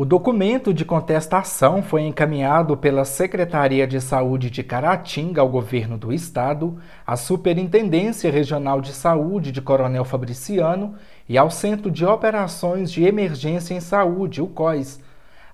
O documento de contestação foi encaminhado pela Secretaria de Saúde de Caratinga ao governo do estado, à Superintendência Regional de Saúde de Coronel Fabriciano e ao Centro de Operações de Emergência em Saúde, o COIS.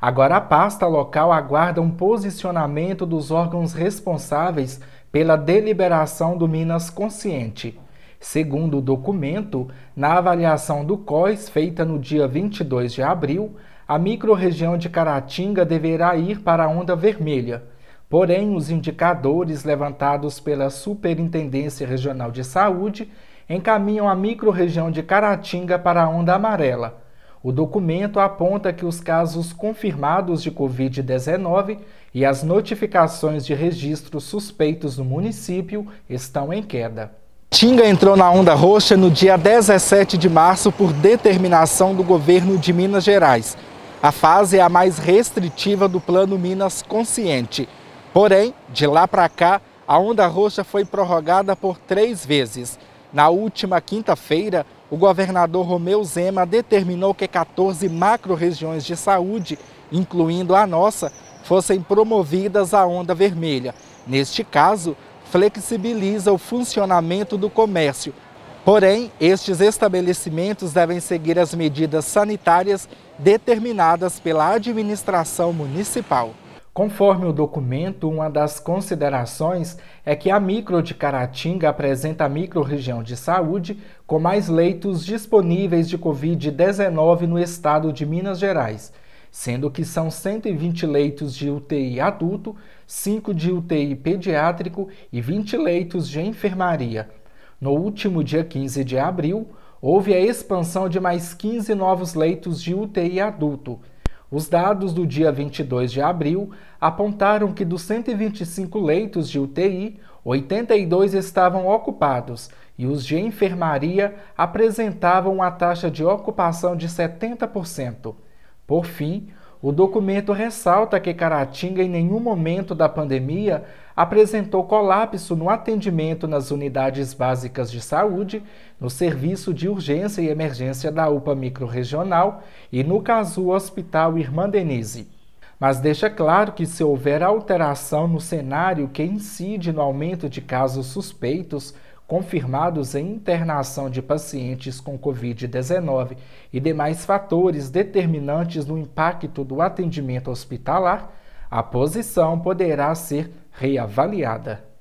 Agora a pasta local aguarda um posicionamento dos órgãos responsáveis pela deliberação do Minas Consciente. Segundo o documento, na avaliação do COIS feita no dia 22 de abril, a microrregião de Caratinga deverá ir para a onda vermelha. Porém, os indicadores levantados pela Superintendência Regional de Saúde encaminham a microrregião de Caratinga para a onda amarela. O documento aponta que os casos confirmados de Covid-19 e as notificações de registros suspeitos no município estão em queda. Tinga entrou na onda roxa no dia 17 de março por determinação do governo de Minas Gerais. A fase é a mais restritiva do Plano Minas Consciente. Porém, de lá para cá, a onda roxa foi prorrogada por três vezes. Na última quinta-feira, o governador Romeu Zema determinou que 14 macro-regiões de saúde, incluindo a nossa, fossem promovidas à onda vermelha. Neste caso, flexibiliza o funcionamento do comércio, Porém, estes estabelecimentos devem seguir as medidas sanitárias determinadas pela administração municipal. Conforme o documento, uma das considerações é que a micro de Caratinga apresenta a microrregião de saúde com mais leitos disponíveis de Covid-19 no estado de Minas Gerais, sendo que são 120 leitos de UTI adulto, 5 de UTI pediátrico e 20 leitos de enfermaria. No último dia 15 de abril, houve a expansão de mais 15 novos leitos de UTI adulto. Os dados do dia 22 de abril apontaram que dos 125 leitos de UTI, 82 estavam ocupados e os de enfermaria apresentavam uma taxa de ocupação de 70%. Por fim, o documento ressalta que Caratinga, em nenhum momento da pandemia, apresentou colapso no atendimento nas unidades básicas de saúde, no serviço de urgência e emergência da UPA microrregional e no caso Hospital Irmã Denise. Mas deixa claro que se houver alteração no cenário que incide no aumento de casos suspeitos confirmados em internação de pacientes com Covid-19 e demais fatores determinantes no impacto do atendimento hospitalar, a posição poderá ser reavaliada.